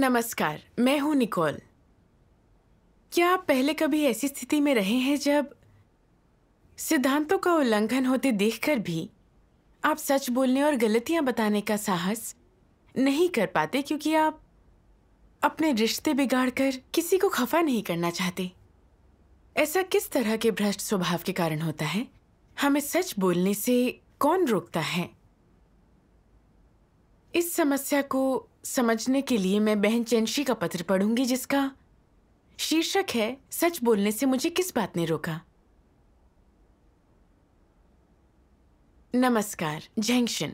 नमस्कार मैं हूं निकोल क्या आप पहले कभी ऐसी स्थिति में रहे हैं जब सिद्धांतों का उल्लंघन होते देखकर भी आप सच बोलने और गलतियां बताने का साहस नहीं कर पाते क्योंकि आप अपने रिश्ते बिगाड़कर किसी को खफा नहीं करना चाहते ऐसा किस तरह के भ्रष्ट स्वभाव के कारण होता है हमें सच बोलने से कौन रोकता है इस समस्या को समझने के लिए मैं बहन चैनशी का पत्र पढ़ूंगी जिसका शीर्षक है सच बोलने से मुझे किस बात ने रोका नमस्कार झेंगशन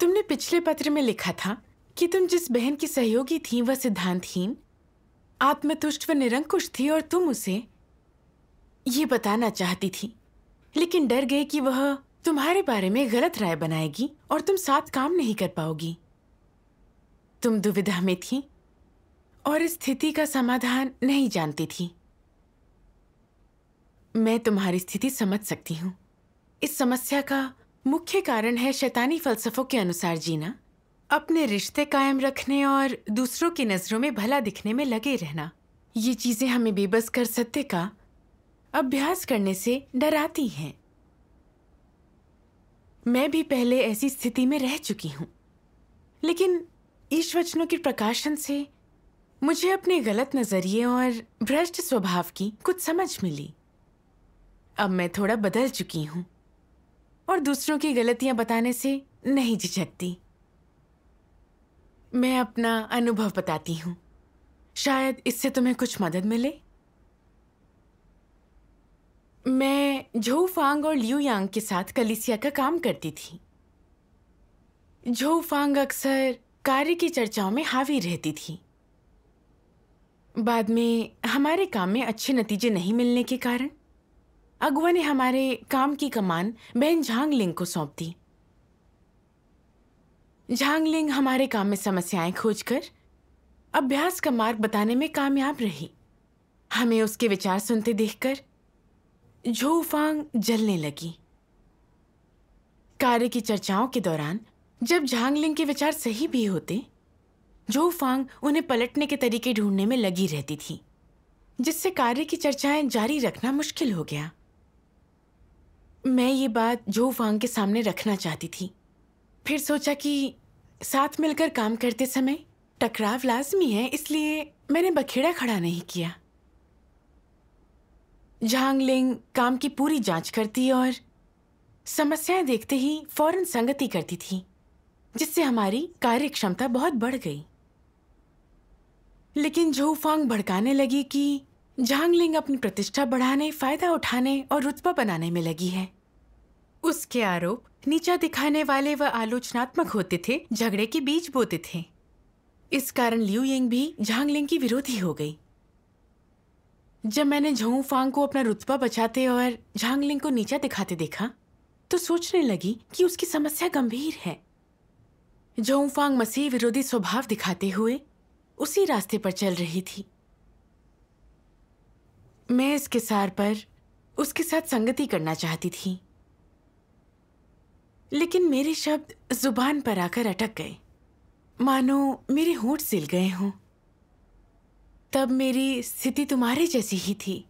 तुमने पिछले पत्र में लिखा था कि तुम जिस बहन की सहयोगी थी वह सिद्धांतहीन आत्मतुष्ट व निरंकुश थी और तुम उसे ये बताना चाहती थी लेकिन डर गए कि वह तुम्हारे बारे में गलत राय बनाएगी और तुम साथ काम नहीं कर पाओगी तुम दुविधा में थी और स्थिति का समाधान नहीं जानती थी मैं तुम्हारी स्थिति समझ सकती हूँ इस समस्या का मुख्य कारण है शैतानी फलसफों के अनुसार जीना अपने रिश्ते कायम रखने और दूसरों की नज़रों में भला दिखने में लगे रहना ये चीज़ें हमें बेबस कर सत्य का अभ्यास करने से डराती हैं मैं भी पहले ऐसी स्थिति में रह चुकी हूँ लेकिन ईश्वचनों वचनों के प्रकाशन से मुझे अपने गलत नजरिए और भ्रष्ट स्वभाव की कुछ समझ मिली अब मैं थोड़ा बदल चुकी हूं और दूसरों की गलतियां बताने से नहीं झिझकती मैं अपना अनुभव बताती हूं शायद इससे तुम्हें कुछ मदद मिले मैं झो फांग और लियू यांग के साथ कलिसिया का काम करती थी झो फांग अक्सर कार्य की चर्चाओं में हावी रहती थी बाद में हमारे काम में अच्छे नतीजे नहीं मिलने के कारण अगुआ ने हमारे काम की कमान बहन झांगलिंग को सौंप दी झांगलिंग हमारे काम में समस्याएं खोजकर अभ्यास का मार्ग बताने में कामयाब रही हमें उसके विचार सुनते देखकर झोफांग जलने लगी कार्य की चर्चाओं के दौरान जब झांगलिंग के विचार सही भी होते जो फांग उन्हें पलटने के तरीके ढूंढने में लगी रहती थी जिससे कार्य की चर्चाएं जारी रखना मुश्किल हो गया मैं ये बात जो फांग के सामने रखना चाहती थी फिर सोचा कि साथ मिलकर काम करते समय टकराव लाजमी है इसलिए मैंने बखेड़ा खड़ा नहीं किया झांगलिंग काम की पूरी जांच करती और समस्याएं देखते ही फौरन संगति करती थी जिससे हमारी कार्य क्षमता बहुत बढ़ गई लेकिन झोफांग भड़काने लगी कि झांगलिंग अपनी प्रतिष्ठा बढ़ाने फायदा उठाने और रुतबा बनाने में लगी है उसके आरोप नीचा दिखाने वाले व वा आलोचनात्मक होते थे झगड़े के बीच बोते थे इस कारण लियू यिंग भी झांगलिंग की विरोधी हो गई जब मैंने झोंग फांग को अपना रुतबा बचाते और झांगलिंग को नीचा दिखाते देखा तो सोचने लगी कि उसकी समस्या गंभीर है जोंगफांग मसीह विरोधी स्वभाव दिखाते हुए उसी रास्ते पर चल रही थी मैं इस किसार पर उसके साथ संगति करना चाहती थी लेकिन मेरे शब्द जुबान पर आकर अटक गए मानो मेरे होठ सिल गए हों तब मेरी स्थिति तुम्हारे जैसी ही थी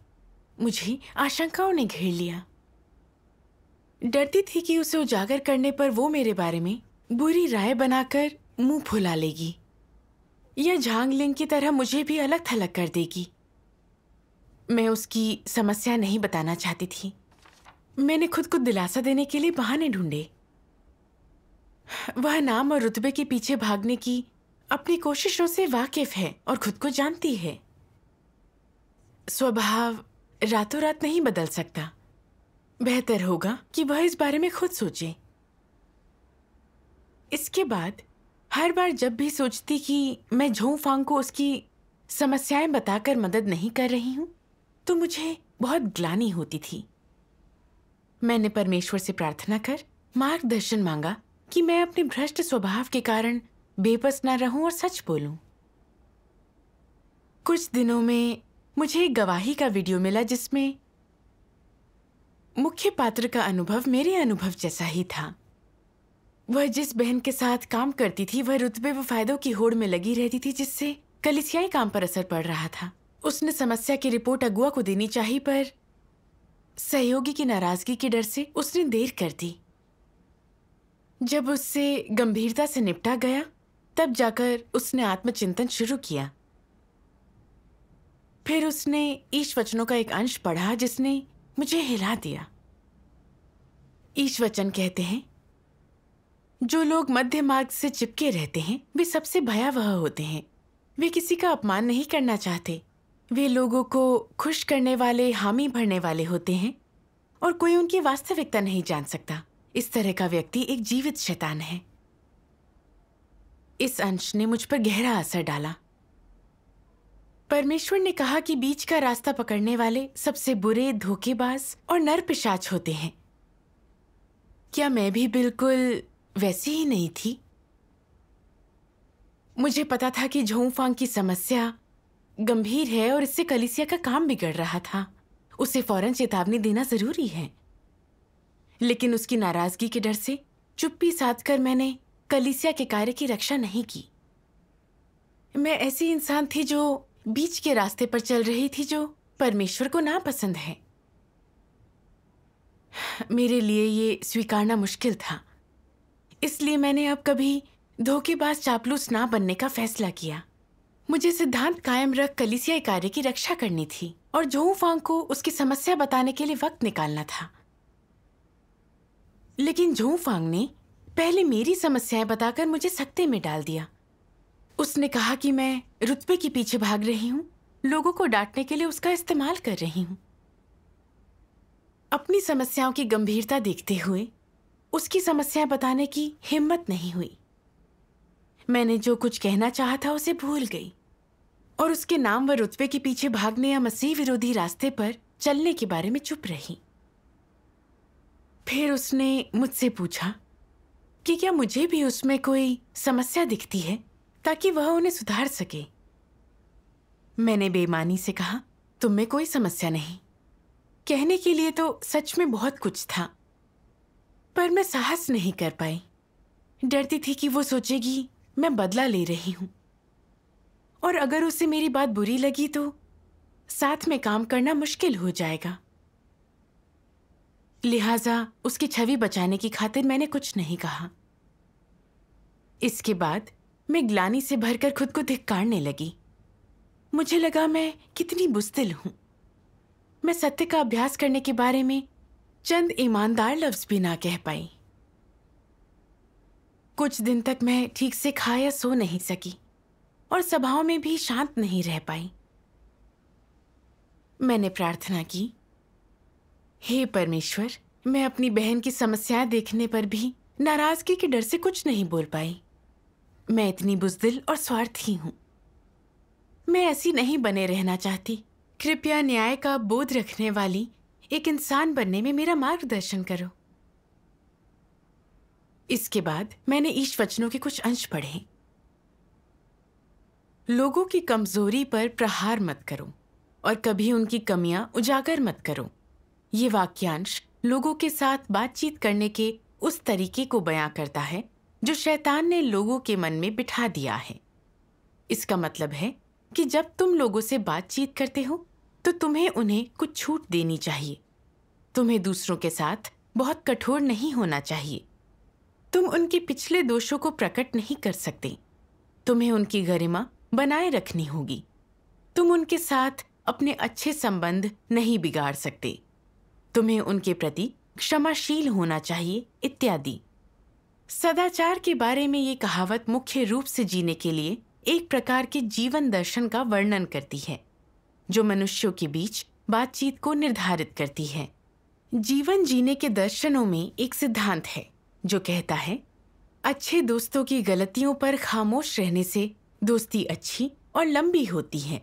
मुझे आशंकाओं ने घेर लिया डरती थी कि उसे उजागर करने पर वो मेरे बारे में बुरी राय बनाकर मुंह फुला लेगी या झांगलिंग की तरह मुझे भी अलग थलग कर देगी मैं उसकी समस्या नहीं बताना चाहती थी मैंने खुद को दिलासा देने के लिए बहाने ढूंढे वह नाम और रुतबे के पीछे भागने की अपनी कोशिशों से वाकिफ है और खुद को जानती है स्वभाव रातों रात नहीं बदल सकता बेहतर होगा कि वह इस बारे में खुद सोचे इसके बाद हर बार जब भी सोचती कि मैं झों फांग को उसकी समस्याएं बताकर मदद नहीं कर रही हूं तो मुझे बहुत ग्लानी होती थी मैंने परमेश्वर से प्रार्थना कर मार्गदर्शन मांगा कि मैं अपने भ्रष्ट स्वभाव के कारण बेबस ना रहूं और सच बोलूं। कुछ दिनों में मुझे एक गवाही का वीडियो मिला जिसमें मुख्य पात्र का अनुभव मेरे अनुभव जैसा ही था वह जिस बहन के साथ काम करती थी वह रुतबे व फायदों की होड़ में लगी रहती थी जिससे कलिसियाई काम पर असर पड़ रहा था उसने समस्या की रिपोर्ट अगुआ को देनी चाहिए पर सहयोगी की नाराजगी के डर से उसने देर कर दी जब उससे गंभीरता से निपटा गया तब जाकर उसने आत्मचिंतन शुरू किया फिर उसने ईश वचनों का एक अंश पढ़ा जिसने मुझे हिला दिया ईश वचन कहते हैं जो लोग मध्य मार्ग से चिपके रहते हैं वे सबसे भयावह होते हैं वे किसी का अपमान नहीं करना चाहते वे लोगों को खुश करने वाले हामी भरने वाले होते हैं और कोई उनकी वास्तविकता नहीं जान सकता इस तरह का व्यक्ति एक जीवित शैतान है इस अंश ने मुझ पर गहरा असर डाला परमेश्वर ने कहा कि बीच का रास्ता पकड़ने वाले सबसे बुरे धोखेबाज और नरपिशाच होते हैं क्या मैं भी बिल्कुल वैसी ही नहीं थी मुझे पता था कि झोंफांग की समस्या गंभीर है और इससे कलिसिया का काम बिगड़ रहा था उसे फौरन चेतावनी देना जरूरी है लेकिन उसकी नाराजगी के डर से चुप्पी साधकर मैंने कलिसिया के कार्य की रक्षा नहीं की मैं ऐसी इंसान थी जो बीच के रास्ते पर चल रही थी जो परमेश्वर को ना पसंद है मेरे लिए ये स्वीकारना मुश्किल था इसलिए मैंने अब कभी धोखेबाज चापलूस ना बनने का फैसला किया मुझे सिद्धांत कायम रख कलिसिया कार्य की रक्षा करनी थी और जो फांग को उसकी समस्या बताने के लिए वक्त निकालना था लेकिन जो फांग ने पहले मेरी समस्याएं बताकर मुझे सख्ते में डाल दिया उसने कहा कि मैं रुतबे के पीछे भाग रही हूँ लोगों को डांटने के लिए उसका इस्तेमाल कर रही हूं अपनी समस्याओं की गंभीरता देखते हुए उसकी समस्या बताने की हिम्मत नहीं हुई मैंने जो कुछ कहना चाहा था उसे भूल गई और उसके नाम व रुतबे के पीछे भागने या मसीह विरोधी रास्ते पर चलने के बारे में चुप रही फिर उसने मुझसे पूछा कि क्या मुझे भी उसमें कोई समस्या दिखती है ताकि वह उन्हें सुधार सके मैंने बेमानी से कहा तुम्हें कोई समस्या नहीं कहने के लिए तो सच में बहुत कुछ था पर मैं साहस नहीं कर पाई डरती थी कि वो सोचेगी मैं बदला ले रही हूँ और अगर उसे मेरी बात बुरी लगी तो साथ में काम करना मुश्किल हो जाएगा लिहाजा उसकी छवि बचाने की खातिर मैंने कुछ नहीं कहा इसके बाद मैं ग्लानी से भरकर खुद को धिक्कारने लगी मुझे लगा मैं कितनी बुस्तिल हूं मैं सत्य का अभ्यास करने के बारे में चंद ईमानदार लफ्ज भी ना कह पाई कुछ दिन तक मैं ठीक से खा या सो नहीं सकी और सभाओं में भी शांत नहीं रह पाई मैंने प्रार्थना की हे परमेश्वर मैं अपनी बहन की समस्याएं देखने पर भी नाराजगी के डर से कुछ नहीं बोल पाई मैं इतनी बुजदिल और स्वार्थी हूं मैं ऐसी नहीं बने रहना चाहती कृपया न्याय का बोध रखने वाली एक इंसान बनने में मेरा मार्गदर्शन करो इसके बाद मैंने ईश वचनों के कुछ अंश पढ़े लोगों की कमजोरी पर प्रहार मत करो और कभी उनकी कमियां उजागर मत करो ये वाक्यांश लोगों के साथ बातचीत करने के उस तरीके को बयां करता है जो शैतान ने लोगों के मन में बिठा दिया है इसका मतलब है कि जब तुम लोगों से बातचीत करते हो तो तुम्हें उन्हें कुछ छूट देनी चाहिए तुम्हें दूसरों के साथ बहुत कठोर नहीं होना चाहिए तुम उनके पिछले दोषों को प्रकट नहीं कर सकते तुम्हें उनकी गरिमा बनाए रखनी होगी तुम उनके साथ अपने अच्छे संबंध नहीं बिगाड़ सकते तुम्हें उनके प्रति क्षमाशील होना चाहिए इत्यादि सदाचार के बारे में ये कहावत मुख्य रूप से जीने के लिए एक प्रकार के जीवन दर्शन का वर्णन करती है जो मनुष्यों के बीच बातचीत को निर्धारित करती है जीवन जीने के दर्शनों में एक सिद्धांत है जो कहता है अच्छे दोस्तों की गलतियों पर खामोश रहने से दोस्ती अच्छी और लंबी होती है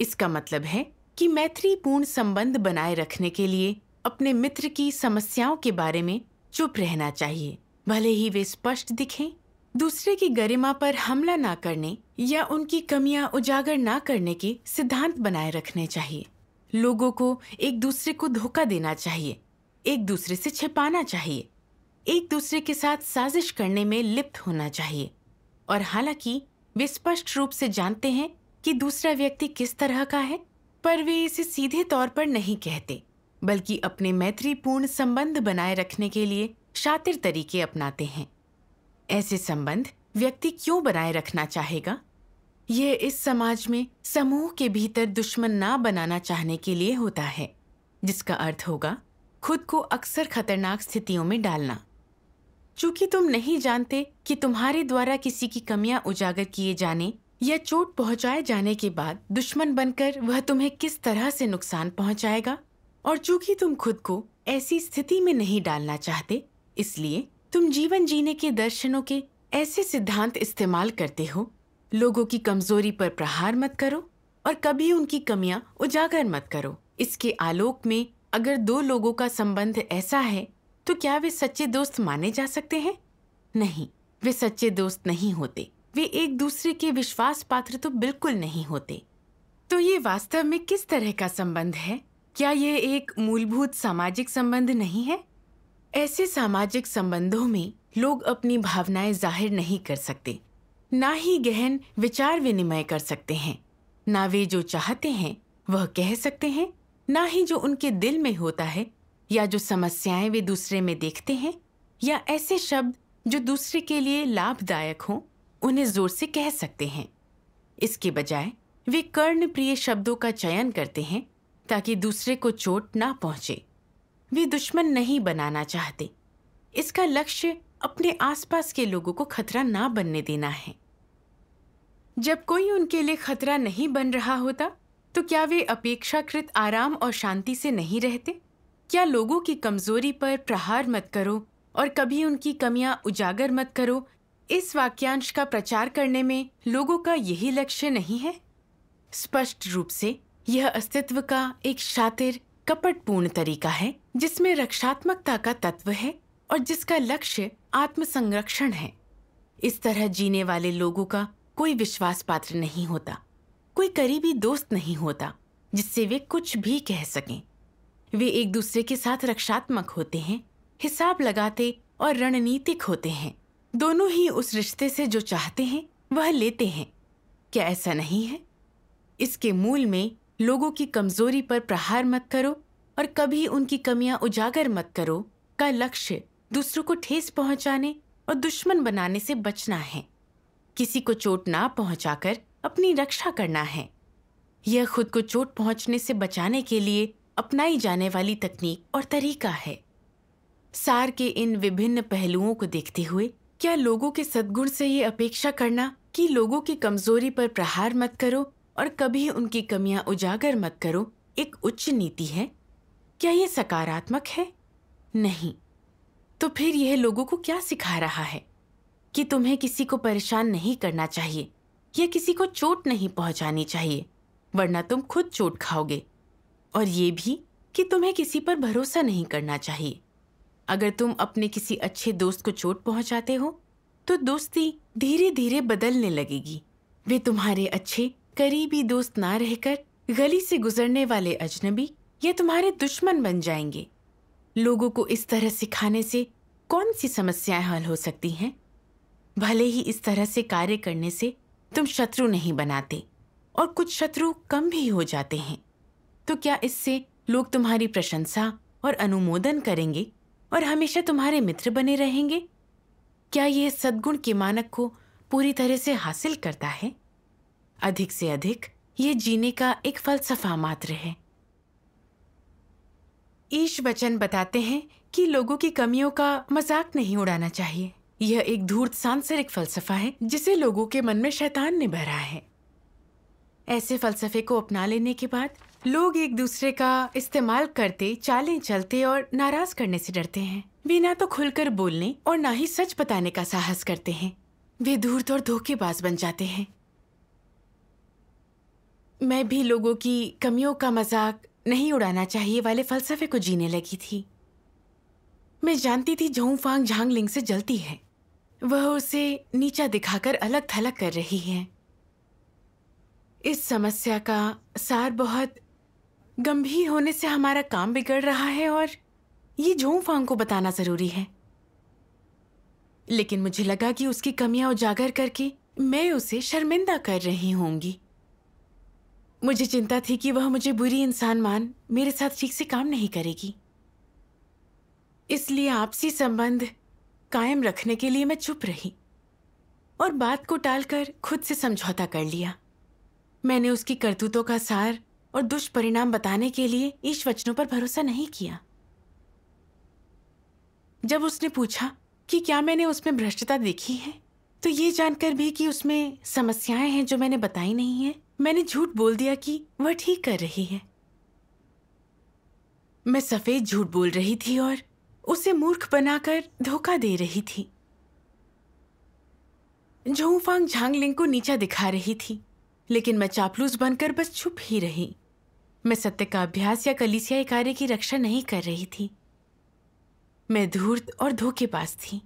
इसका मतलब है कि मैत्रीपूर्ण संबंध बनाए रखने के लिए अपने मित्र की समस्याओं के बारे में चुप रहना चाहिए भले ही वे स्पष्ट दिखें दूसरे की गरिमा पर हमला ना करने या उनकी कमियां उजागर ना करने के सिद्धांत बनाए रखने चाहिए लोगों को एक दूसरे को धोखा देना चाहिए एक दूसरे से छिपाना चाहिए एक दूसरे के साथ साजिश करने में लिप्त होना चाहिए और हालांकि वे स्पष्ट रूप से जानते हैं कि दूसरा व्यक्ति किस तरह का है पर वे इसे सीधे तौर पर नहीं कहते बल्कि अपने मैत्रीपूर्ण संबंध बनाए रखने के लिए शातिर तरीके अपनाते हैं ऐसे संबंध व्यक्ति क्यों बनाए रखना चाहेगा ये इस समाज में समूह के भीतर दुश्मन ना बनाना चाहने के लिए होता है जिसका अर्थ होगा खुद को अक्सर खतरनाक स्थितियों में डालना चूंकि तुम नहीं जानते कि तुम्हारे द्वारा किसी की कमियां उजागर किए जाने या चोट पहुंचाए जाने के बाद दुश्मन बनकर वह तुम्हें किस तरह से नुकसान पहुंचाएगा और चूंकि तुम खुद को ऐसी स्थिति में नहीं डालना चाहते इसलिए तुम जीवन जीने के दर्शनों के ऐसे सिद्धांत इस्तेमाल करते हो लोगों की कमजोरी पर प्रहार मत करो और कभी उनकी कमियां उजागर मत करो इसके आलोक में अगर दो लोगों का संबंध ऐसा है तो क्या वे सच्चे दोस्त माने जा सकते हैं नहीं वे सच्चे दोस्त नहीं होते वे एक दूसरे के विश्वास पात्र तो बिल्कुल नहीं होते तो ये वास्तव में किस तरह का संबंध है क्या ये एक मूलभूत सामाजिक संबंध नहीं है ऐसे सामाजिक संबंधों में लोग अपनी भावनाएं जाहिर नहीं कर सकते ना ही गहन विचार विनिमय कर सकते हैं ना वे जो चाहते हैं वह कह सकते हैं ना ही जो उनके दिल में होता है या जो समस्याएं वे दूसरे में देखते हैं या ऐसे शब्द जो दूसरे के लिए लाभदायक हों उन्हें जोर से कह सकते हैं इसके बजाय वे कर्ण प्रिय शब्दों का चयन करते हैं ताकि दूसरे को चोट ना पहुंचे वे दुश्मन नहीं बनाना चाहते इसका लक्ष्य अपने आसपास के लोगों को खतरा ना बनने देना है जब कोई उनके लिए खतरा नहीं बन रहा होता तो क्या वे अपेक्षाकृत आराम और शांति से नहीं रहते क्या लोगों की कमजोरी पर प्रहार मत करो और कभी उनकी कमियां उजागर मत करो इस वाक्यांश का प्रचार करने में लोगों का यही लक्ष्य नहीं है स्पष्ट रूप से यह अस्तित्व का एक शातिर कपटपूर्ण तरीका है जिसमें रक्षात्मकता का तत्व है और जिसका लक्ष्य आत्मसंरक्षण है इस तरह जीने वाले लोगों का कोई विश्वास पात्र नहीं होता कोई करीबी दोस्त नहीं होता जिससे वे कुछ भी कह सकें वे एक दूसरे के साथ रक्षात्मक होते हैं हिसाब लगाते और रणनीतिक होते हैं दोनों ही उस रिश्ते से जो चाहते हैं वह लेते हैं क्या ऐसा नहीं है इसके मूल में लोगों की कमजोरी पर प्रहार मत करो और कभी उनकी कमियां उजागर मत करो का लक्ष्य दूसरों को ठेस पहुंचाने और दुश्मन बनाने से बचना है किसी को चोट ना पहुंचाकर अपनी रक्षा करना है यह खुद को चोट पहुंचने से बचाने के लिए अपनाई जाने वाली तकनीक और तरीका है सार के इन विभिन्न पहलुओं को देखते हुए क्या लोगों के सद्गुण से ये अपेक्षा करना कि लोगों की कमजोरी पर प्रहार मत करो और कभी उनकी कमियां उजागर मत करो एक उच्च नीति है क्या ये सकारात्मक है नहीं तो फिर यह लोगों को क्या सिखा रहा है कि तुम्हें किसी को परेशान नहीं करना चाहिए या किसी को चोट नहीं पहुंचानी चाहिए वरना तुम खुद चोट खाओगे और ये भी कि तुम्हें किसी पर भरोसा नहीं करना चाहिए अगर तुम अपने किसी अच्छे दोस्त को चोट पहुंचाते हो तो दोस्ती धीरे धीरे बदलने लगेगी वे तुम्हारे अच्छे करीबी दोस्त ना रहकर गली से गुजरने वाले अजनबी ये तुम्हारे दुश्मन बन जाएंगे लोगों को इस तरह सिखाने से कौन सी समस्याएं हल हो सकती हैं भले ही इस तरह से कार्य करने से तुम शत्रु नहीं बनाते और कुछ शत्रु कम भी हो जाते हैं तो क्या इससे लोग तुम्हारी प्रशंसा और अनुमोदन करेंगे और हमेशा तुम्हारे मित्र बने रहेंगे क्या यह सद्गुण के मानक को पूरी तरह से हासिल करता है अधिक से अधिक ये जीने का एक फलसफा मात्र है ईश वचन बताते हैं कि लोगों की कमियों का मजाक नहीं उड़ाना चाहिए यह एक धूर्त सांसारिक फलसफा है जिसे लोगों के मन में शैतान ने भरा है ऐसे फलसफे को अपना लेने के बाद लोग एक दूसरे का इस्तेमाल करते चालें चलते और नाराज करने से डरते हैं वे ना तो खुलकर बोलने और ना ही सच बताने का साहस करते हैं वे धूर्त और धोखेबाज बन जाते हैं मैं भी लोगों की कमियों का मजाक नहीं उड़ाना चाहिए वाले फलसफे को जीने लगी थी मैं जानती थी झों फांग झांगलिंग से जलती है वह उसे नीचा दिखाकर अलग थलग कर रही है इस समस्या का सार बहुत गंभीर होने से हमारा काम बिगड़ रहा है और ये झों फांग को बताना ज़रूरी है लेकिन मुझे लगा कि उसकी कमियां उजागर करके मैं उसे शर्मिंदा कर रही होंगी मुझे चिंता थी कि वह मुझे बुरी इंसान मान मेरे साथ ठीक से काम नहीं करेगी इसलिए आपसी संबंध कायम रखने के लिए मैं चुप रही और बात को टालकर खुद से समझौता कर लिया मैंने उसकी करतूतों का सार और दुष्परिणाम बताने के लिए ईश वचनों पर भरोसा नहीं किया जब उसने पूछा कि क्या मैंने उसमें भ्रष्टता देखी है तो ये जानकर भी कि उसमें समस्याएं हैं जो मैंने बताई नहीं है मैंने झूठ बोल दिया कि वह ठीक कर रही है मैं सफेद झूठ बोल रही थी और उसे मूर्ख बनाकर धोखा दे रही थी झोंफांग झांगलिंग को नीचा दिखा रही थी लेकिन मैं चापलूस बनकर बस छुप ही रही मैं सत्य का अभ्यास या कलिसियाई कार्य की रक्षा नहीं कर रही थी मैं धूर्त और धोखे पास थी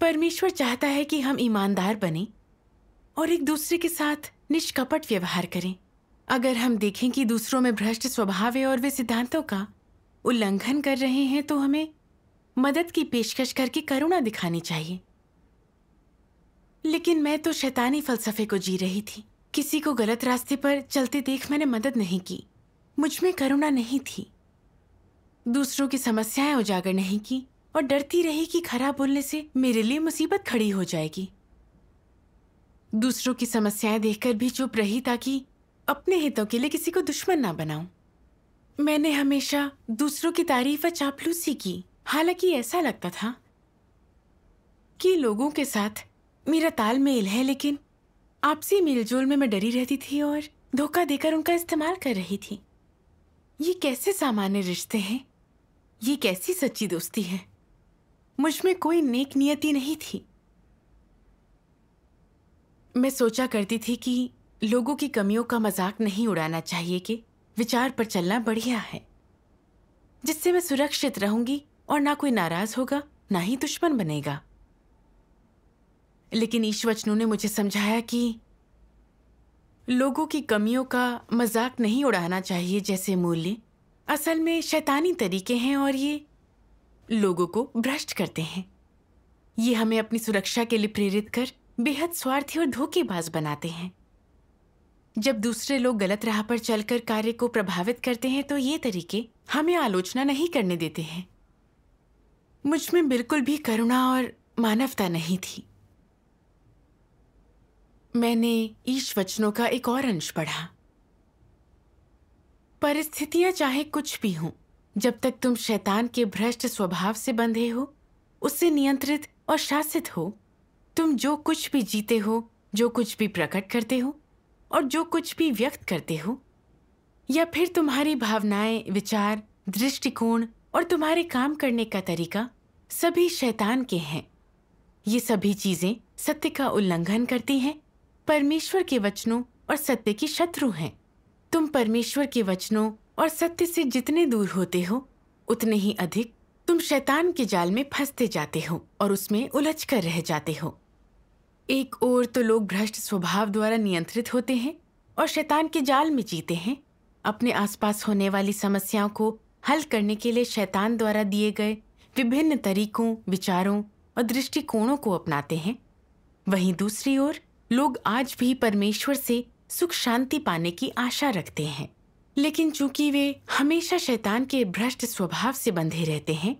परमेश्वर चाहता है कि हम ईमानदार बने और एक दूसरे के साथ निष्कपट व्यवहार करें अगर हम देखें कि दूसरों में भ्रष्ट स्वभाव है और वे सिद्धांतों का उल्लंघन कर रहे हैं तो हमें मदद की पेशकश करके करुणा दिखानी चाहिए लेकिन मैं तो शैतानी फलसफे को जी रही थी किसी को गलत रास्ते पर चलते देख मैंने मदद नहीं की मुझ में करुणा नहीं थी दूसरों की समस्याएं उजागर नहीं की और डरती रही कि खराब बोलने से मेरे लिए मुसीबत खड़ी हो जाएगी दूसरों की समस्याएं देखकर भी चुप रही ताकि अपने हितों के लिए किसी को दुश्मन ना बनाऊं। मैंने हमेशा दूसरों की तारीफ व चापलूसी की हालांकि ऐसा लगता था कि लोगों के साथ मेरा तालमेल है लेकिन आपसी मेलजोल में मैं डरी रहती थी और धोखा देकर उनका इस्तेमाल कर रही थी ये कैसे सामान्य रिश्ते हैं ये कैसी सच्ची दोस्ती है मुझ में कोई नेक नियति नहीं थी मैं सोचा करती थी कि लोगों की कमियों का मजाक नहीं उड़ाना चाहिए कि विचार पर चलना बढ़िया है जिससे मैं सुरक्षित रहूंगी और ना कोई नाराज होगा ना ही दुश्मन बनेगा लेकिन ईश्वचनु ने मुझे समझाया कि लोगों की कमियों का मजाक नहीं उड़ाना चाहिए जैसे मूल्य असल में शैतानी तरीके हैं और ये लोगों को भ्रष्ट करते हैं ये हमें अपनी सुरक्षा के लिए प्रेरित कर बेहद स्वार्थी और धोखेबाज बनाते हैं जब दूसरे लोग गलत राह पर चलकर कार्य को प्रभावित करते हैं तो ये तरीके हमें आलोचना नहीं करने देते हैं मुझ में बिल्कुल भी करुणा और मानवता नहीं थी मैंने ईश वचनों का एक और अंश पढ़ा परिस्थितियां चाहे कुछ भी हों जब तक तुम शैतान के भ्रष्ट स्वभाव से बंधे हो उससे नियंत्रित और शासित हो तुम जो कुछ भी जीते हो जो कुछ भी प्रकट करते हो और जो कुछ भी व्यक्त करते हो या फिर तुम्हारी भावनाएं विचार दृष्टिकोण और तुम्हारे काम करने का तरीका सभी शैतान के हैं ये सभी चीजें सत्य का उल्लंघन करती हैं परमेश्वर के वचनों और सत्य की शत्रु हैं तुम परमेश्वर के वचनों और सत्य से जितने दूर होते हो उतने ही अधिक तुम शैतान के जाल में फंसते जाते हो और उसमें उलझ कर रह जाते हो एक ओर तो लोग भ्रष्ट स्वभाव द्वारा नियंत्रित होते हैं और शैतान के जाल में जीते हैं अपने आसपास होने वाली समस्याओं को हल करने के लिए शैतान द्वारा दिए गए विभिन्न तरीकों विचारों और दृष्टिकोणों को अपनाते हैं वहीं दूसरी ओर लोग आज भी परमेश्वर से सुख शांति पाने की आशा रखते हैं लेकिन चूंकि वे हमेशा शैतान के भ्रष्ट स्वभाव से बंधे रहते हैं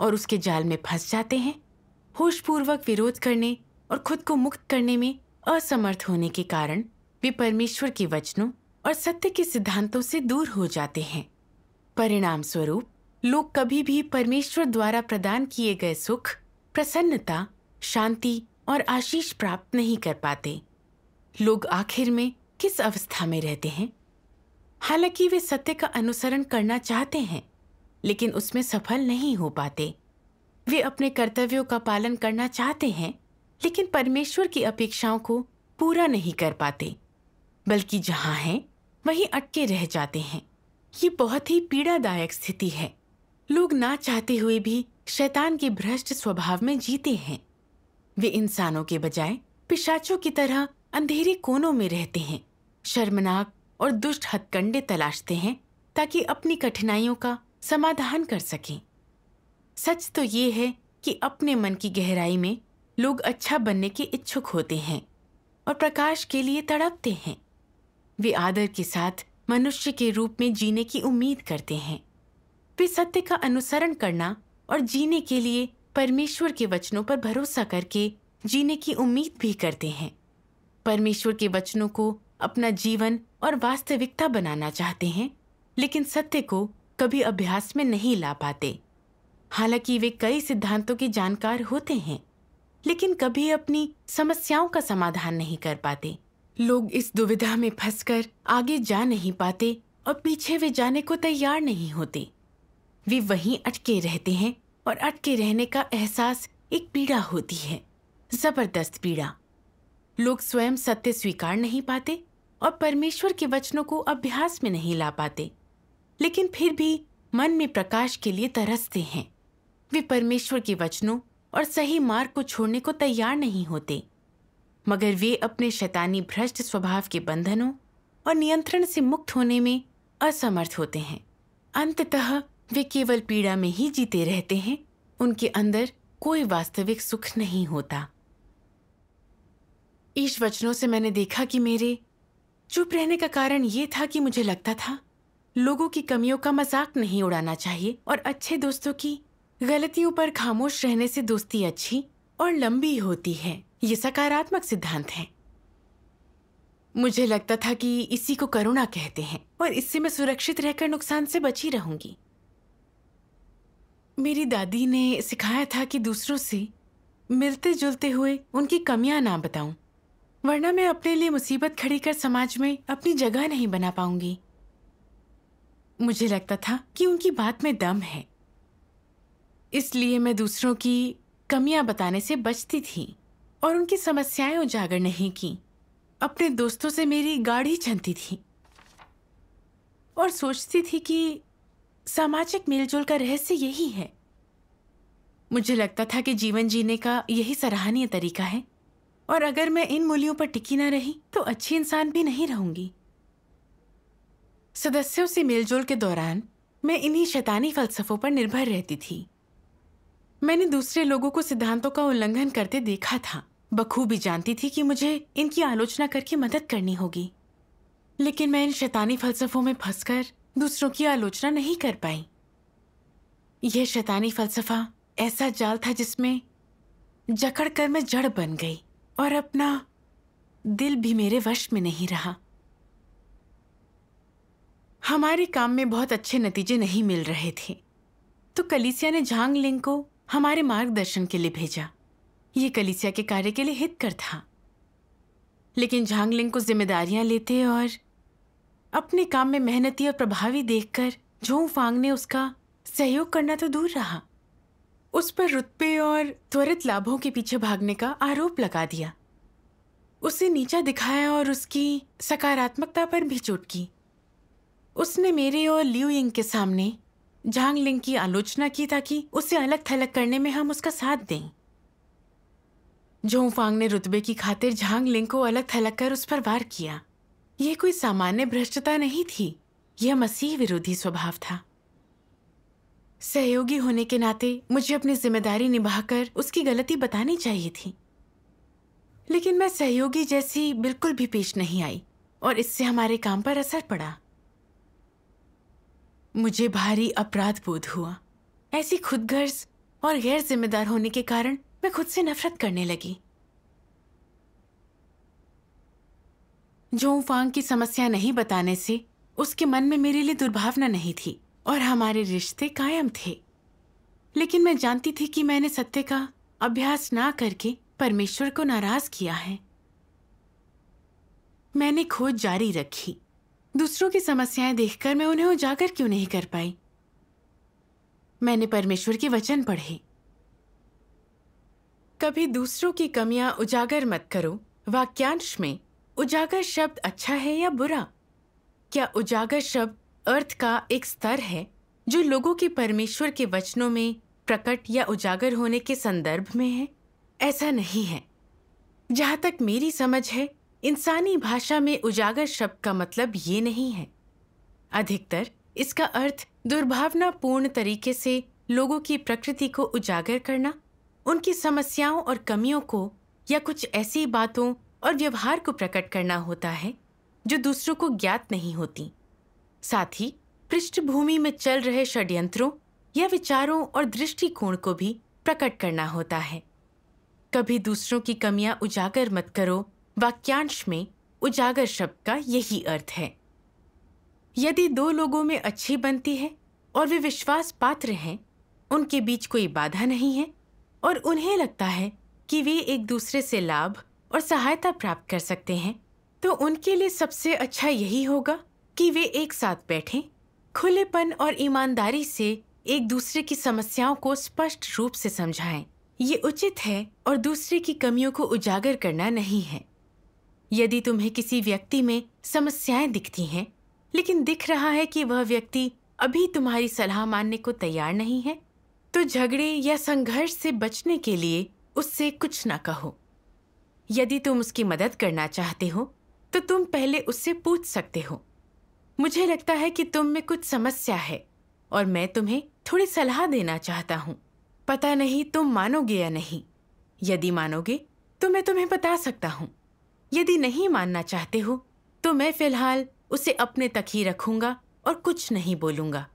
और उसके जाल में फंस जाते हैं होशपूर्वक विरोध करने और खुद को मुक्त करने में असमर्थ होने के कारण वे परमेश्वर के वचनों और सत्य के सिद्धांतों से दूर हो जाते हैं परिणाम स्वरूप लोग कभी भी परमेश्वर द्वारा प्रदान किए गए सुख प्रसन्नता शांति और आशीष प्राप्त नहीं कर पाते लोग आखिर में किस अवस्था में रहते हैं हालांकि वे सत्य का अनुसरण करना चाहते हैं लेकिन उसमें सफल नहीं हो पाते वे अपने कर्तव्यों का पालन करना चाहते हैं लेकिन परमेश्वर की अपेक्षाओं को पूरा नहीं कर पाते बल्कि जहाँ हैं वहीं अटके रह जाते हैं ये बहुत ही पीड़ादायक स्थिति है लोग ना चाहते हुए भी शैतान के भ्रष्ट स्वभाव में जीते हैं वे इंसानों के बजाय पिशाचों की तरह अंधेरे कोनों में रहते हैं शर्मनाक और दुष्ट हथकंडे तलाशते हैं ताकि अपनी कठिनाइयों का समाधान कर सकें सच तो ये है कि अपने मन की गहराई में लोग अच्छा बनने के इच्छुक होते हैं और प्रकाश के लिए तड़पते हैं वे आदर के साथ मनुष्य के रूप में जीने की उम्मीद करते हैं वे सत्य का अनुसरण करना और जीने के लिए परमेश्वर के वचनों पर भरोसा करके जीने की उम्मीद भी करते हैं परमेश्वर के वचनों को अपना जीवन और वास्तविकता बनाना चाहते हैं लेकिन सत्य को कभी अभ्यास में नहीं ला पाते हालांकि वे कई सिद्धांतों के जानकार होते हैं लेकिन कभी अपनी समस्याओं का समाधान नहीं कर पाते लोग इस दुविधा में फंसकर आगे जा नहीं पाते और पीछे वे जाने को तैयार नहीं होते वे वहीं अटके रहते हैं और अटके रहने का एहसास एक पीड़ा होती है जबरदस्त पीड़ा लोग स्वयं सत्य स्वीकार नहीं पाते और परमेश्वर के वचनों को अभ्यास में नहीं ला पाते लेकिन फिर भी मन में प्रकाश के लिए तरसते हैं वे परमेश्वर के वचनों और सही मार्ग को छोड़ने को तैयार नहीं होते मगर वे अपने शैतानी भ्रष्ट स्वभाव के बंधनों और नियंत्रण से मुक्त होने में असमर्थ होते हैं अंततः वे केवल पीड़ा में ही जीते रहते हैं उनके अंदर कोई वास्तविक सुख नहीं होता इस वचनों से मैंने देखा कि मेरे चुप रहने का कारण ये था कि मुझे लगता था लोगों की कमियों का मजाक नहीं उड़ाना चाहिए और अच्छे दोस्तों की गलतियों पर खामोश रहने से दोस्ती अच्छी और लंबी होती है ये सकारात्मक सिद्धांत है मुझे लगता था कि इसी को करुणा कहते हैं और इससे मैं सुरक्षित रहकर नुकसान से बची रहूंगी मेरी दादी ने सिखाया था कि दूसरों से मिलते जुलते हुए उनकी कमियां ना बताऊं वरना मैं अपने लिए मुसीबत खड़ी कर समाज में अपनी जगह नहीं बना पाऊंगी मुझे लगता था कि उनकी बात में दम है इसलिए मैं दूसरों की कमियां बताने से बचती थी और उनकी समस्याएं उजागर नहीं की अपने दोस्तों से मेरी गाढ़ी छनती थी और सोचती थी कि सामाजिक मेलजोल का रहस्य यही है मुझे लगता था कि जीवन जीने का यही सराहनीय तरीका है और अगर मैं इन मूल्यों पर टिकी ना रही तो अच्छी इंसान भी नहीं रहूंगी सदस्यों से मेलजोल के दौरान मैं इन्हीं शैतानी फलसफों पर निर्भर रहती थी मैंने दूसरे लोगों को सिद्धांतों का उल्लंघन करते देखा था बखूबी जानती थी कि मुझे इनकी आलोचना करके मदद करनी होगी लेकिन मैं इन शैतानी फलसफों में फंसकर दूसरों की आलोचना नहीं कर पाई यह शैतानी फलसफा ऐसा जाल था जिसमें जकड़ कर मैं जड़ बन गई और अपना दिल भी मेरे वश में नहीं रहा हमारे काम में बहुत अच्छे नतीजे नहीं मिल रहे थे तो कलिसिया ने झांग लिंग को हमारे मार्गदर्शन के लिए भेजा ये कलिसिया के कार्य के लिए हित कर था लेकिन झांगलिंग को जिम्मेदारियां लेते और अपने काम में मेहनती और प्रभावी देखकर झोंग फांग ने उसका सहयोग करना तो दूर रहा उस पर रुतबे और त्वरित लाभों के पीछे भागने का आरोप लगा दिया उसे नीचा दिखाया और उसकी सकारात्मकता पर भी चोट की उसने मेरे और लियू यिंग के सामने झांग लिंग की आलोचना की ताकि उसे अलग थलग करने में हम उसका साथ दें झोंफांग ने रुतबे की खातिर झांग लिंग को अलग थलग कर उस पर वार किया यह कोई सामान्य भ्रष्टता नहीं थी यह मसीह विरोधी स्वभाव था सहयोगी होने के नाते मुझे अपनी जिम्मेदारी निभाकर उसकी गलती बतानी चाहिए थी लेकिन मैं सहयोगी जैसी बिल्कुल भी पेश नहीं आई और इससे हमारे काम पर असर पड़ा मुझे भारी अपराध बोध हुआ ऐसी खुदगर्ज और गैर जिम्मेदार होने के कारण मैं खुद से नफरत करने लगी जो फांग की समस्या नहीं बताने से उसके मन में मेरे लिए दुर्भावना नहीं थी और हमारे रिश्ते कायम थे लेकिन मैं जानती थी कि मैंने सत्य का अभ्यास ना करके परमेश्वर को नाराज किया है मैंने खोज जारी रखी दूसरों की समस्याएं देखकर मैं उन्हें उजागर क्यों नहीं कर पाई मैंने परमेश्वर के वचन पढ़े कभी दूसरों की कमियां उजागर मत करो वाक्यांश में उजागर शब्द अच्छा है या बुरा क्या उजागर शब्द अर्थ का एक स्तर है जो लोगों के परमेश्वर के वचनों में प्रकट या उजागर होने के संदर्भ में है ऐसा नहीं है जहां तक मेरी समझ है इंसानी भाषा में उजागर शब्द का मतलब ये नहीं है अधिकतर इसका अर्थ दुर्भावनापूर्ण तरीके से लोगों की प्रकृति को उजागर करना उनकी समस्याओं और कमियों को या कुछ ऐसी बातों और व्यवहार को प्रकट करना होता है जो दूसरों को ज्ञात नहीं होती साथ ही पृष्ठभूमि में चल रहे षड्यंत्रों या विचारों और दृष्टिकोण को भी प्रकट करना होता है कभी दूसरों की कमियां उजागर मत करो वाक्यांश में उजागर शब्द का यही अर्थ है यदि दो लोगों में अच्छी बनती है और वे विश्वास पात्र हैं उनके बीच कोई बाधा नहीं है और उन्हें लगता है कि वे एक दूसरे से लाभ और सहायता प्राप्त कर सकते हैं तो उनके लिए सबसे अच्छा यही होगा कि वे एक साथ बैठें खुलेपन और ईमानदारी से एक दूसरे की समस्याओं को स्पष्ट रूप से समझाएं। ये उचित है और दूसरे की कमियों को उजागर करना नहीं है यदि तुम्हें किसी व्यक्ति में समस्याएं दिखती हैं लेकिन दिख रहा है कि वह व्यक्ति अभी तुम्हारी सलाह मानने को तैयार नहीं है तो झगड़े या संघर्ष से बचने के लिए उससे कुछ ना कहो यदि तुम उसकी मदद करना चाहते हो तो तुम पहले उससे पूछ सकते हो मुझे लगता है कि तुम में कुछ समस्या है और मैं तुम्हें थोड़ी सलाह देना चाहता हूँ पता नहीं तुम मानोगे या नहीं यदि मानोगे तो मैं तुम्हें बता सकता हूँ यदि नहीं मानना चाहते हो तो मैं फिलहाल उसे अपने तक ही रखूंगा और कुछ नहीं बोलूंगा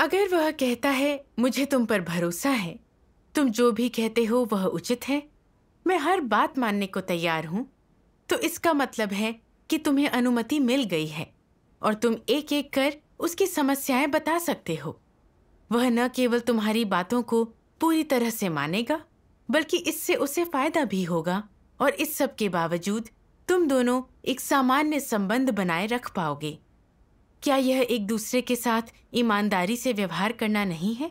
अगर वह कहता है मुझे तुम पर भरोसा है तुम जो भी कहते हो वह उचित है मैं हर बात मानने को तैयार हूँ तो इसका मतलब है कि तुम्हें अनुमति मिल गई है और तुम एक एक कर उसकी समस्याएं बता सकते हो वह न केवल तुम्हारी बातों को पूरी तरह से मानेगा बल्कि इससे उसे फायदा भी होगा और इस सब के बावजूद तुम दोनों एक सामान्य संबंध बनाए रख पाओगे क्या यह एक दूसरे के साथ ईमानदारी से व्यवहार करना नहीं है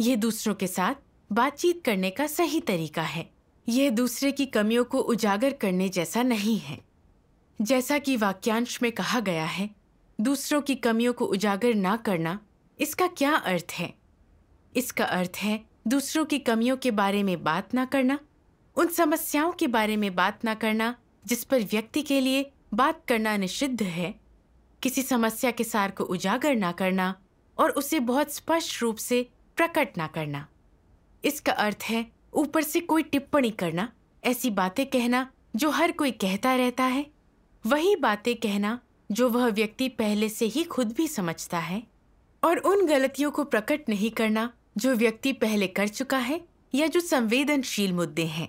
यह दूसरों के साथ बातचीत करने का सही तरीका है यह दूसरे की कमियों को उजागर करने जैसा नहीं है जैसा कि वाक्यांश में कहा गया है दूसरों की कमियों को उजागर ना करना इसका क्या अर्थ है इसका अर्थ है दूसरों की कमियों के बारे में बात ना करना उन समस्याओं के बारे में बात ना करना जिस पर व्यक्ति के लिए बात करना निषिद्ध है किसी समस्या के सार को उजागर ना करना और उसे बहुत स्पष्ट रूप से प्रकट ना करना इसका अर्थ है ऊपर से कोई टिप्पणी करना ऐसी बातें कहना जो हर कोई कहता रहता है वही बातें कहना जो वह व्यक्ति पहले से ही खुद भी समझता है और उन गलतियों को प्रकट नहीं करना जो व्यक्ति पहले कर चुका है या जो संवेदनशील मुद्दे हैं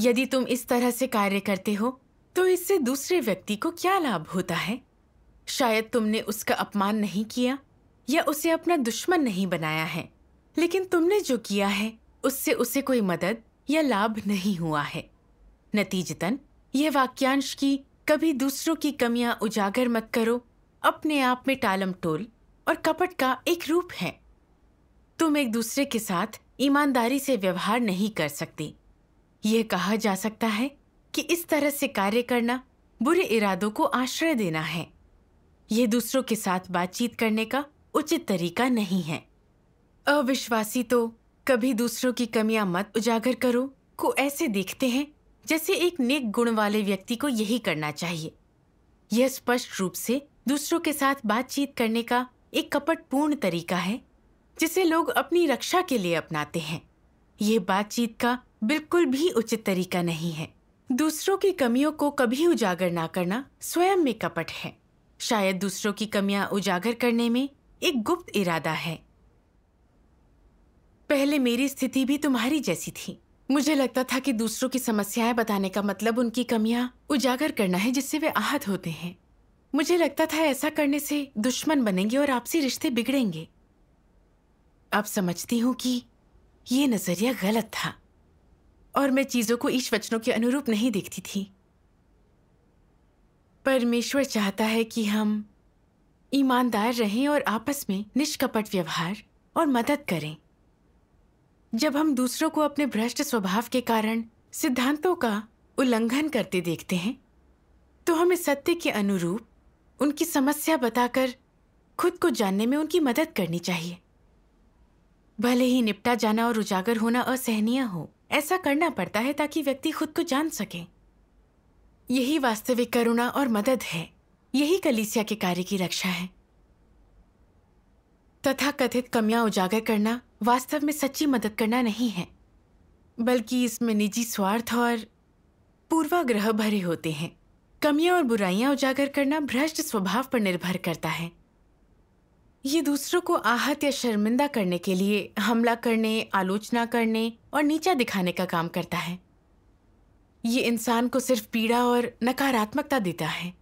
यदि तुम इस तरह से कार्य करते हो तो इससे दूसरे व्यक्ति को क्या लाभ होता है शायद तुमने उसका अपमान नहीं किया या उसे अपना दुश्मन नहीं बनाया है लेकिन तुमने जो किया है उससे उसे कोई मदद या लाभ नहीं हुआ है नतीजतन यह वाक्यांश की कभी दूसरों की कमियां उजागर मत करो अपने आप में टालम टोल और कपट का एक रूप है तुम एक दूसरे के साथ ईमानदारी से व्यवहार नहीं कर सकती ये कहा जा सकता है कि इस तरह से कार्य करना बुरे इरादों को आश्रय देना है ये दूसरों के साथ बातचीत करने का उचित तरीका नहीं है अविश्वासी तो कभी दूसरों की कमियां मत उजागर करो को ऐसे देखते हैं जैसे एक नेक गुण वाले व्यक्ति को यही करना चाहिए यह स्पष्ट रूप से दूसरों के साथ बातचीत करने का एक कपटपूर्ण तरीका है जिसे लोग अपनी रक्षा के लिए अपनाते हैं यह बातचीत का बिल्कुल भी उचित तरीका नहीं है दूसरों की कमियों को कभी उजागर ना करना स्वयं में कपट है शायद दूसरों की कमियां उजागर करने में एक गुप्त इरादा है पहले मेरी स्थिति भी तुम्हारी जैसी थी मुझे लगता था कि दूसरों की समस्याएं बताने का मतलब उनकी कमियां उजागर करना है जिससे वे आहत होते हैं मुझे लगता था ऐसा करने से दुश्मन बनेंगे और आपसी रिश्ते बिगड़ेंगे अब समझती हूं कि यह नजरिया गलत था और मैं चीज़ों को ईश वचनों के अनुरूप नहीं देखती थी परमेश्वर चाहता है कि हम ईमानदार रहें और आपस में निष्कपट व्यवहार और मदद करें जब हम दूसरों को अपने भ्रष्ट स्वभाव के कारण सिद्धांतों का उल्लंघन करते देखते हैं तो हमें सत्य के अनुरूप उनकी समस्या बताकर खुद को जानने में उनकी मदद करनी चाहिए भले ही निपटा जाना और उजागर होना असहनीय हो ऐसा करना पड़ता है ताकि व्यक्ति खुद को जान सके यही वास्तविक करुणा और मदद है यही कलीसिया के कार्य की रक्षा है तथा कथित कमियां उजागर करना वास्तव में सच्ची मदद करना नहीं है बल्कि इसमें निजी स्वार्थ और पूर्वाग्रह भरे होते हैं कमियां और बुराइयां उजागर करना भ्रष्ट स्वभाव पर निर्भर करता है ये दूसरों को आहत या शर्मिंदा करने के लिए हमला करने आलोचना करने और नीचा दिखाने का काम करता है ये इंसान को सिर्फ पीड़ा और नकारात्मकता देता है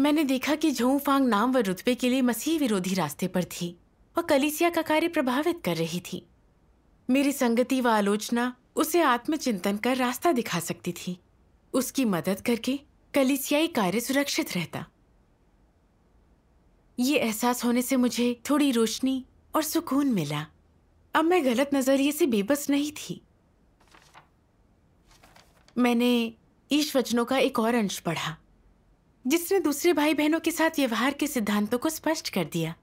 मैंने देखा कि फांग नाम व रुतबे के लिए मसीह विरोधी रास्ते पर थी और कलिसिया का कार्य प्रभावित कर रही थी मेरी संगति व आलोचना उसे आत्मचिंतन कर रास्ता दिखा सकती थी उसकी मदद करके कलिसियाई कार्य सुरक्षित रहता ये एहसास होने से मुझे थोड़ी रोशनी और सुकून मिला अब मैं गलत नजरिए से बेबस नहीं थी मैंने वचनों का एक और अंश पढ़ा जिसने दूसरे भाई बहनों के साथ व्यवहार के सिद्धांतों को स्पष्ट कर दिया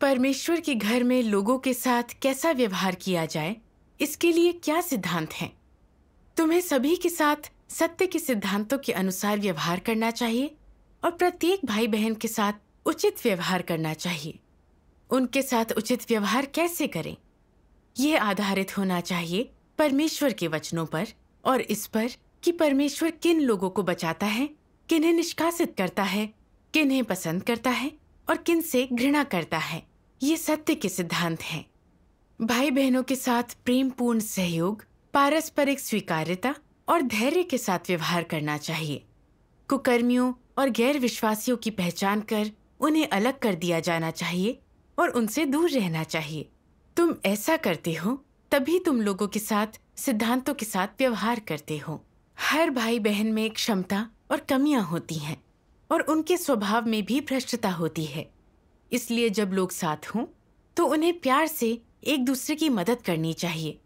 परमेश्वर के घर में लोगों के साथ कैसा व्यवहार किया जाए इसके लिए क्या सिद्धांत हैं तुम्हें सभी के साथ सत्य के सिद्धांतों के अनुसार व्यवहार करना चाहिए और प्रत्येक भाई बहन के साथ उचित व्यवहार करना चाहिए उनके साथ उचित व्यवहार कैसे करें यह आधारित होना चाहिए परमेश्वर के वचनों पर और इस पर कि परमेश्वर किन लोगों को बचाता है किन्हें निष्कासित करता है किन्हें पसंद करता है और किन से घृणा करता है ये सत्य के सिद्धांत हैं भाई बहनों के साथ प्रेमपूर्ण सहयोग पारस्परिक स्वीकार्यता और धैर्य के साथ व्यवहार करना चाहिए कुकर्मियों और गैर विश्वासियों की पहचान कर उन्हें अलग कर दिया जाना चाहिए और उनसे दूर रहना चाहिए तुम ऐसा करते हो तभी तुम लोगों के साथ सिद्धांतों के साथ व्यवहार करते हो हर भाई बहन में क्षमता और कमियां होती हैं और उनके स्वभाव में भी भ्रष्टता होती है इसलिए जब लोग साथ हों तो उन्हें प्यार से एक दूसरे की मदद करनी चाहिए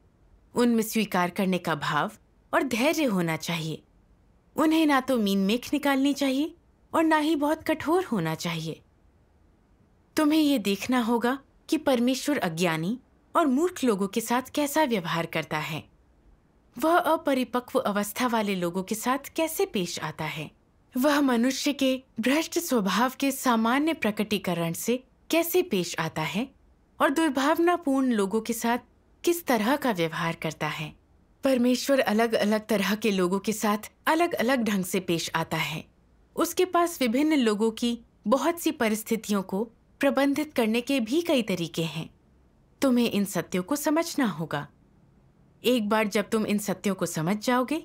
उनमें स्वीकार करने का भाव और धैर्य होना चाहिए उन्हें ना तो मीन मेख निकालनी चाहिए और ना ही बहुत कठोर होना चाहिए तुम्हें यह देखना होगा कि परमेश्वर अज्ञानी और मूर्ख लोगों के साथ कैसा व्यवहार करता है वह अपरिपक्व अवस्था वाले लोगों के साथ कैसे पेश आता है वह मनुष्य के भ्रष्ट स्वभाव के सामान्य प्रकटीकरण से कैसे पेश आता है और दुर्भावनापूर्ण लोगों के साथ किस तरह का व्यवहार करता है परमेश्वर अलग अलग तरह के लोगों के साथ अलग अलग ढंग से पेश आता है उसके पास विभिन्न लोगों की बहुत सी परिस्थितियों को प्रबंधित करने के भी कई तरीके हैं तुम्हें इन सत्यों को समझना होगा एक बार जब तुम इन सत्यों को समझ जाओगे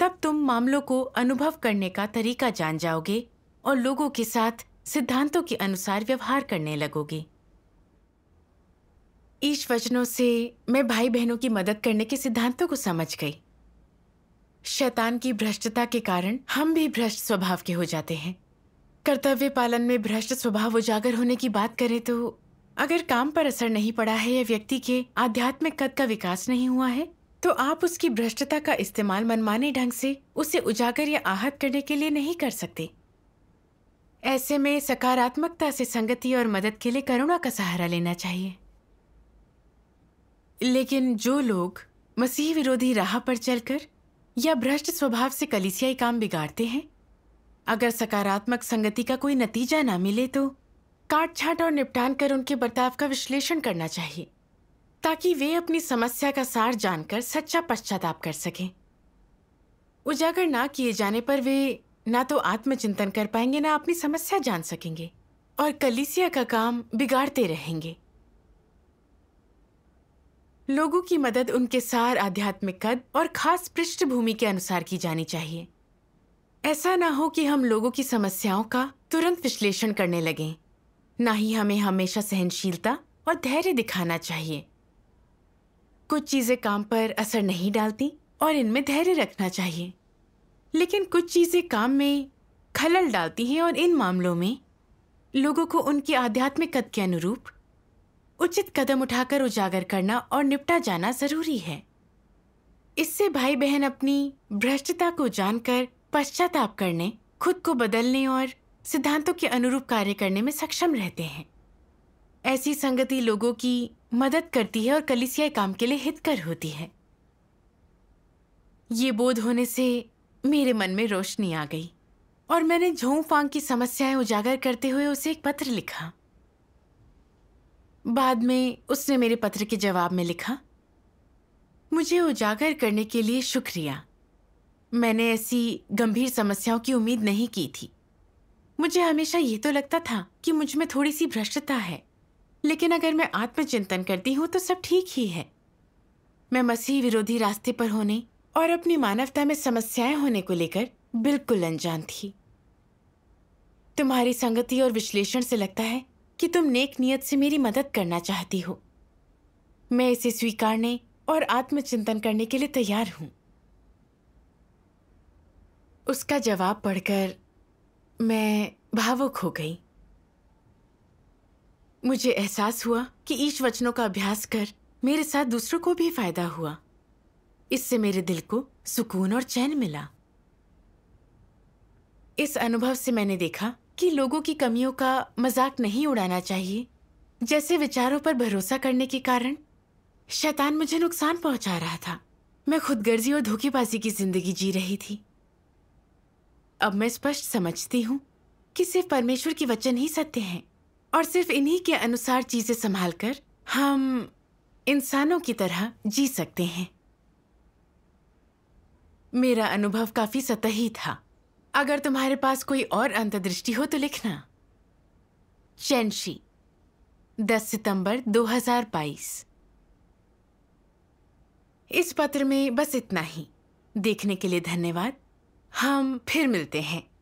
तब तुम मामलों को अनुभव करने का तरीका जान जाओगे और लोगों के साथ सिद्धांतों के अनुसार व्यवहार करने लगोगे ईश वचनों से मैं भाई बहनों की मदद करने के सिद्धांतों को समझ गई शैतान की भ्रष्टता के कारण हम भी भ्रष्ट स्वभाव के हो जाते हैं कर्तव्य पालन में भ्रष्ट स्वभाव उजागर होने की बात करें तो अगर काम पर असर नहीं पड़ा है या व्यक्ति के आध्यात्मिक कद का विकास नहीं हुआ है तो आप उसकी भ्रष्टता का इस्तेमाल मनमाने ढंग से उसे उजागर या आहत करने के लिए नहीं कर सकते ऐसे में सकारात्मकता से संगति और मदद के लिए करुणा का सहारा लेना चाहिए लेकिन जो लोग मसीह विरोधी राह पर चलकर या भ्रष्ट स्वभाव से कलिसियाई काम बिगाड़ते हैं अगर सकारात्मक संगति का कोई नतीजा ना मिले तो काट छाट और निपटान कर उनके बर्ताव का विश्लेषण करना चाहिए ताकि वे अपनी समस्या का सार जानकर सच्चा पश्चाताप कर सकें उजागर ना किए जाने पर वे ना तो आत्मचिंतन कर पाएंगे ना अपनी समस्या जान सकेंगे और कलिसिया का काम बिगाड़ते रहेंगे लोगों की मदद उनके सार आध्यात्मिक कद और खास पृष्ठभूमि के अनुसार की जानी चाहिए ऐसा ना हो कि हम लोगों की समस्याओं का तुरंत विश्लेषण करने लगें ना ही हमें हमेशा सहनशीलता और धैर्य दिखाना चाहिए कुछ चीज़ें काम पर असर नहीं डालती और इनमें धैर्य रखना चाहिए लेकिन कुछ चीज़ें काम में खलल डालती हैं और इन मामलों में लोगों को उनके आध्यात्मिक कद के अनुरूप उचित कदम उठाकर उजागर करना और निपटा जाना जरूरी है इससे भाई बहन अपनी भ्रष्टता को जानकर पश्चाताप करने खुद को बदलने और सिद्धांतों के अनुरूप कार्य करने में सक्षम रहते हैं ऐसी संगति लोगों की मदद करती है और कलिसिया काम के लिए हितकर होती है ये बोध होने से मेरे मन में रोशनी आ गई और मैंने झोंग फांग की समस्याएं उजागर करते हुए उसे एक पत्र लिखा बाद में उसने मेरे पत्र के जवाब में लिखा मुझे उजागर करने के लिए शुक्रिया मैंने ऐसी गंभीर समस्याओं की उम्मीद नहीं की थी मुझे हमेशा ये तो लगता था कि मुझ में थोड़ी सी भ्रष्टता है लेकिन अगर मैं आत्मचिंतन करती हूँ तो सब ठीक ही है मैं मसीह विरोधी रास्ते पर होने और अपनी मानवता में समस्याएं होने को लेकर बिल्कुल अनजान थी तुम्हारी संगति और विश्लेषण से लगता है कि तुम नेक नियत से मेरी मदद करना चाहती हो मैं इसे स्वीकारने और आत्मचिंतन करने के लिए तैयार हूं उसका जवाब पढ़कर मैं भावुक हो गई मुझे एहसास हुआ कि ईश वचनों का अभ्यास कर मेरे साथ दूसरों को भी फायदा हुआ इससे मेरे दिल को सुकून और चैन मिला इस अनुभव से मैंने देखा कि लोगों की कमियों का मजाक नहीं उड़ाना चाहिए जैसे विचारों पर भरोसा करने के कारण शैतान मुझे नुकसान पहुंचा रहा था मैं खुदगर्जी और धोखेबाजी की जिंदगी जी रही थी अब मैं स्पष्ट समझती हूँ कि सिर्फ परमेश्वर के वचन ही सत्य हैं और सिर्फ इन्हीं के अनुसार चीजें संभाल कर हम इंसानों की तरह जी सकते हैं मेरा अनुभव काफी सतही था अगर तुम्हारे पास कोई और अंतर्दृष्टि हो तो लिखना चैनशी 10 सितंबर 2022 इस पत्र में बस इतना ही देखने के लिए धन्यवाद हम फिर मिलते हैं